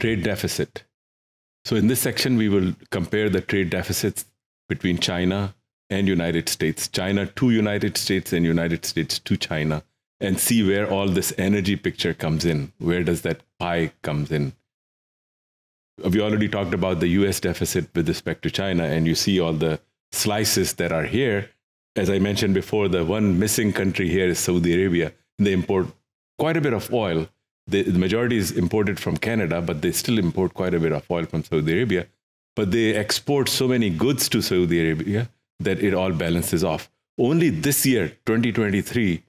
trade deficit. So in this section, we will compare the trade deficits between China and United States, China to United States and United States to China, and see where all this energy picture comes in. Where does that pie comes in? We already talked about the US deficit with respect to China, and you see all the slices that are here. As I mentioned before, the one missing country here is Saudi Arabia. They import quite a bit of oil, they, the majority is imported from Canada, but they still import quite a bit of oil from Saudi Arabia. But they export so many goods to Saudi Arabia that it all balances off. Only this year, 2023,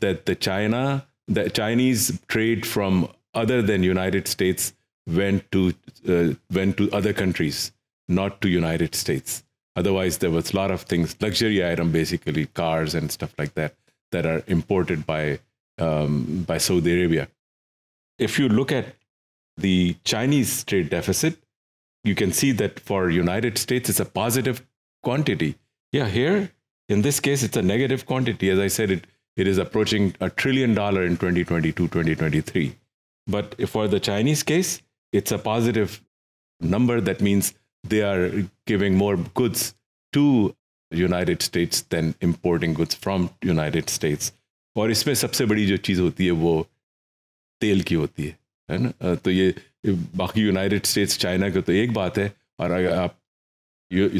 that the China, the Chinese trade from other than United States went to uh, went to other countries, not to United States. Otherwise, there was a lot of things, luxury item, basically cars and stuff like that, that are imported by um, by Saudi Arabia if you look at the Chinese trade deficit, you can see that for United States, it's a positive quantity. Yeah, here, in this case, it's a negative quantity. As I said, it, it is approaching a trillion dollar in 2022, 2023. But for the Chinese case, it's a positive number. That means they are giving more goods to United States than importing goods from United States. Or isme sabse badi jo cheese hoti hai wo तेल की होती है है ना तो ये बाकी United states China का तो एक बात है और अगर आप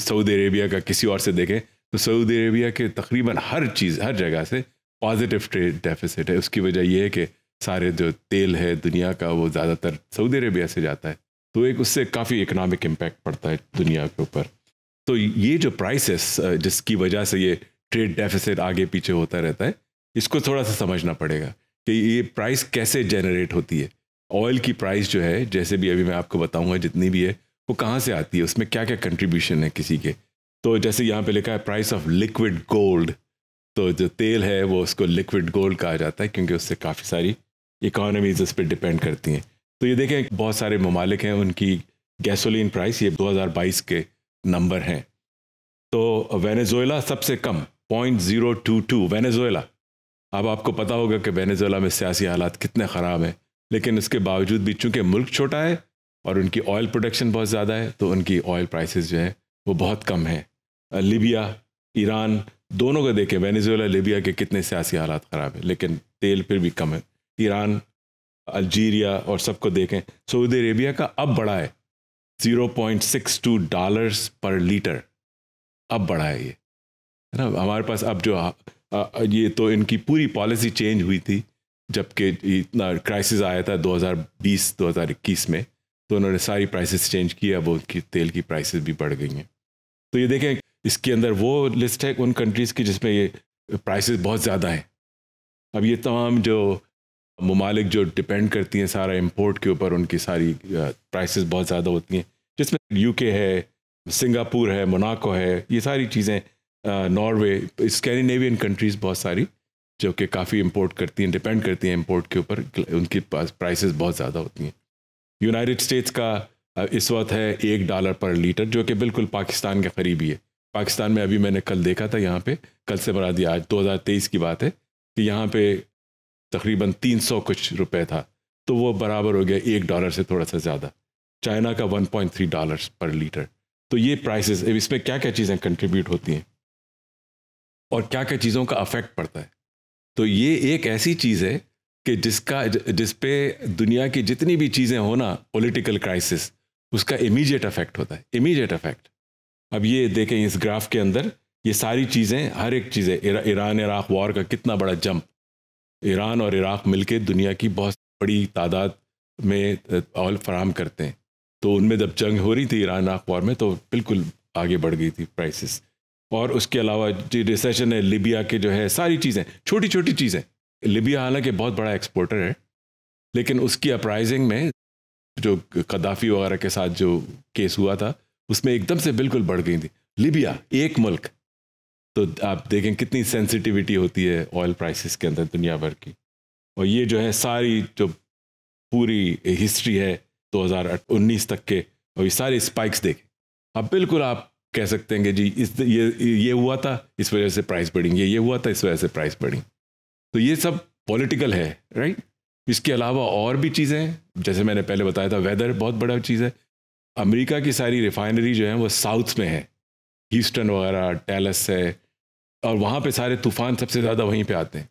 सऊदी अरेबिया का किसी और से देखें तो सऊदी अरेबिया के तकरीबन हर चीज़ हर जगह से पॉजिटिव ट्रेड डेफिसिट है उसकी वजह यह है कि सारे जो तेल है दुनिया का वो ज़्यादातर सऊदी अरेबिया से जाता है तो एक उससे काफ़ी इकनॉमिक इम्पेक्ट पड़ता है दुनिया के ऊपर तो ये जो प्राइसेस जिसकी वजह से ये ट्रेड डेफिसिट आगे पीछे होता रहता है इसको थोड़ा सा समझना पड़ेगा कि ये प्राइस कैसे जनरेट होती है ऑयल की प्राइस जो है जैसे भी अभी मैं आपको बताऊंगा जितनी भी है वो कहाँ से आती है उसमें क्या क्या कंट्रीब्यूशन है किसी के तो जैसे यहाँ पे लिखा है प्राइस ऑफ लिक्विड गोल्ड तो जो तेल है वो उसको लिक्विड गोल्ड कहा जाता है क्योंकि उससे काफ़ी सारी इकोनॉमीज उस पर डिपेंड करती हैं तो ये देखें बहुत सारे ममालिक हैं उनकी गैसोलिन प्राइस ये 2022 के नंबर हैं तो वेनेज़ोएला सबसे कम point zero two two Venezuela अब आपको पता होगा कि वेनेजुएला में सियासी हालात कितने ख़राब हैं लेकिन इसके बावजूद भी चूँकि मुल्क छोटा है और उनकी ऑयल प्रोडक्शन बहुत ज़्यादा है तो उनकी ऑयल प्राइसेस जो है वो बहुत कम है लीबिया ईरान दोनों को देखें वेनेजुएला लीबिया के कितने सियासी हालात ख़राब है लेकिन तेल फिर भी कम है ईरान अल्जीरिया और सबको देखें सऊदी अरेबिया का अब बढ़ा है टू डॉलर्स पर लीटर अब बढ़ा है ये है ना हमारे पास अब जो ये तो इनकी पूरी पॉलिसी चेंज हुई थी जबकि इतना क्राइसिस आया था 2020-2021 में तो उन्होंने सारी प्राइसेस चेंज की अब उनकी तेल की प्राइसेस भी बढ़ गई हैं तो ये देखें इसके अंदर वो लिस्ट है उन कंट्रीज़ की जिसमें ये प्राइसेस बहुत ज़्यादा हैं अब ये तमाम जो ममालिक जो डिपेंड करती हैं सारा इम्पोर्ट के ऊपर उनकी सारी प्राइसेस बहुत ज़्यादा होती हैं जिसमें यूके है सिंगापुर है मोनाको है ये सारी चीज़ें नॉर्वे स्कैंडिनेवियन कंट्रीज़ बहुत सारी जो कि काफ़ी इम्पोर्ट करती हैं डिपेंड करती हैं इम्पोर्ट के ऊपर उनकी प्राइसेस बहुत ज़्यादा होती हैं यूनाइटेड स्टेट्स का uh, इस वक्त है एक डॉलर पर लीटर जो कि बिल्कुल पाकिस्तान के करीब ही है पाकिस्तान में अभी मैंने कल देखा था यहाँ पे कल से बना दिया आज 2023 की बात है कि यहाँ पे तकरीबन 300 कुछ रुपए था तो वो बराबर हो गया एक डॉलर से थोड़ा सा ज़्यादा चाइना का 1.3 डॉलर्स पर लीटर तो ये प्राइसेस इसमें क्या क्या चीज़ें कंट्रीब्यूट होती हैं और क्या क्या चीज़ों का अफेक्ट पड़ता है तो ये एक ऐसी चीज़ है कि जिसका जिसपे दुनिया की जितनी भी चीज़ें हो ना पॉलिटिकल क्राइसिस उसका इमीडिएट अफेक्ट होता है इमीडिएट अफेक्ट अब ये देखें इस ग्राफ के अंदर ये सारी चीज़ें हर एक चीज़ें इरा, ईरान इराक वॉर का कितना बड़ा जंप ईरान और इराक मिलके दुनिया की बहुत बड़ी तादाद में ऑल फराम करते हैं तो उनमें जब जंग हो रही थी ईरान इराक वॉर में तो बिल्कुल आगे बढ़ गई थी प्राइसिस और उसके अलावा जो रिसेशन है लिबिया के जो है सारी चीज़ें छोटी छोटी चीज़ें लिबिया हालांकि बहुत बड़ा एक्सपोर्टर है लेकिन उसकी अपराइजिंग में जो कदाफी वगैरह के साथ जो केस हुआ था उसमें एकदम से बिल्कुल बढ़ गई थी लिबिया एक मुल्क तो आप देखें कितनी सेंसिटिविटी होती है ऑयल प्राइसेस के अंदर दुनिया भर की और ये जो है सारी जो पूरी हिस्ट्री है 2019 तक के और ये सारे स्पाइक्स देखें अब बिल्कुल आप कह सकते हैं कि जी इस ये ये हुआ था इस वजह से प्राइस बढ़ी ये ये हुआ था इस वजह से प्राइस बढ़ेंगे तो ये सब पॉलिटिकल है राइट इसके अलावा और भी चीज़ें हैं जैसे मैंने पहले बताया था वेदर बहुत बड़ा चीज़ है अमेरिका की सारी रिफाइनरी जो है वो साउथ में है ह्यूस्टन वगैरह टैलस है और वहाँ पे सारे तूफ़ान सबसे ज़्यादा वहीं पे आते हैं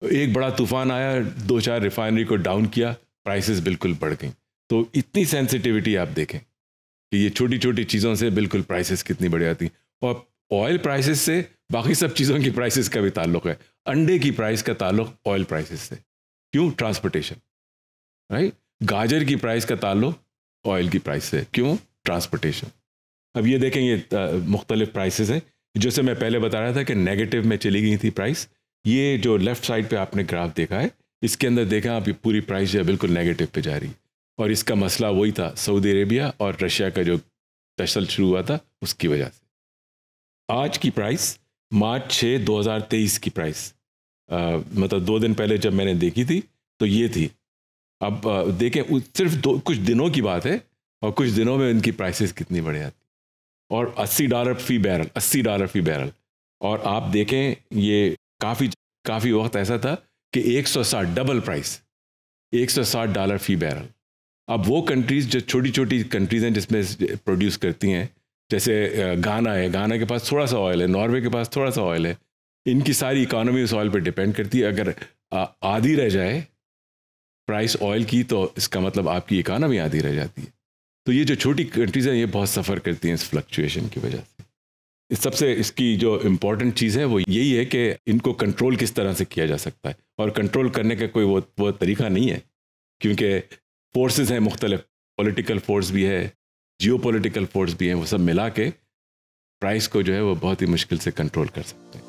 तो एक बड़ा तूफ़ान आया दो चार रिफाइनरी को डाउन किया प्राइसेस बिल्कुल बढ़ गई तो इतनी सेंसिटिविटी आप देखें कि ये छोटी छोटी चीज़ों से बिल्कुल प्राइसेस कितनी बढ़ जाती और ऑयल प्राइसेस से बाकी सब चीज़ों की प्राइसेस का भी ताल्लुक है अंडे की प्राइस का ताल्लुक ऑयल प्राइसेस से क्यों ट्रांसपोर्टेशन राइट गाजर की प्राइस का ताल्लुक ऑयल की प्राइस से क्यों ट्रांसपोर्टेशन अब ये देखें ये मुख्तलिफ प्राइसेस हैं जैसे मैं पहले बता रहा था कि नेगेटिव में चली गई थी प्राइस ये जो लेफ्ट साइड पे आपने ग्राफ देखा है इसके अंदर देखा आप ये पूरी प्राइस जो है बिल्कुल नेगेटिव पे जा रही है और इसका मसला वही था सऊदी अरेबिया और रशिया का जो तसल शुरू हुआ था उसकी वजह से आज की प्राइस मार्च छः 2023 की प्राइस आ, मतलब दो दिन पहले जब मैंने देखी थी तो ये थी अब आ, देखें सिर्फ दो कुछ दिनों की बात है और कुछ दिनों में इनकी प्राइसेस कितनी बढ़ जाती और 80 डॉलर फी बैरल 80 डॉलर फी बैरल और आप देखें ये काफ़ी काफ़ी वक्त ऐसा था कि 160 डबल प्राइस 160 डॉलर फी बैरल अब वो कंट्रीज़ जो छोटी छोटी कंट्रीज़ हैं जिसमें प्रोड्यूस करती हैं जैसे गाना है गाना के पास थोड़ा सा ऑयल है नॉर्वे के पास थोड़ा सा ऑयल है इनकी सारी इकोनॉमी उस ऑयल पर डिपेंड करती है अगर आधी रह जाए प्राइस ऑयल की तो इसका मतलब आपकी इकानमी आधी रह जाती है तो ये जो छोटी कंट्रीज़ हैं ये बहुत सफ़र करती हैं इस फ्लक्चुएशन की वजह से इस सबसे इसकी जो इम्पोर्टेंट चीज़ है वो यही है कि इनको कंट्रोल किस तरह से किया जा सकता है और कंट्रोल करने का कोई वो वो तरीका नहीं है क्योंकि फोर्सेज हैं मुख्तलिफ पॉलिटिकल फोर्स भी है जियो पोलिटिकल फोर्स भी हैं वो सब मिला के प्राइस को जो है वो बहुत ही मुश्किल से कंट्रोल कर सकते हैं